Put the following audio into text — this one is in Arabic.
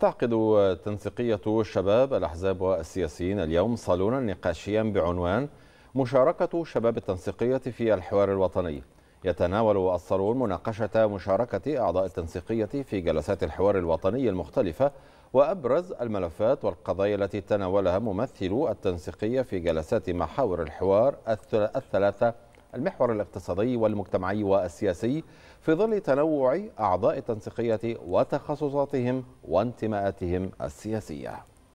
تعقد تنسيقية الشباب الأحزاب والسياسيين اليوم صالونا نقاشيا بعنوان مشاركة شباب التنسيقية في الحوار الوطني يتناول الصالون مناقشة مشاركة أعضاء التنسيقية في جلسات الحوار الوطني المختلفة وأبرز الملفات والقضايا التي تناولها ممثلو التنسيقية في جلسات محاور الحوار الثلاثة المحور الاقتصادي والمجتمعي والسياسي في ظل تنوع أعضاء التنسيقية وتخصصاتهم وانتماءاتهم السياسية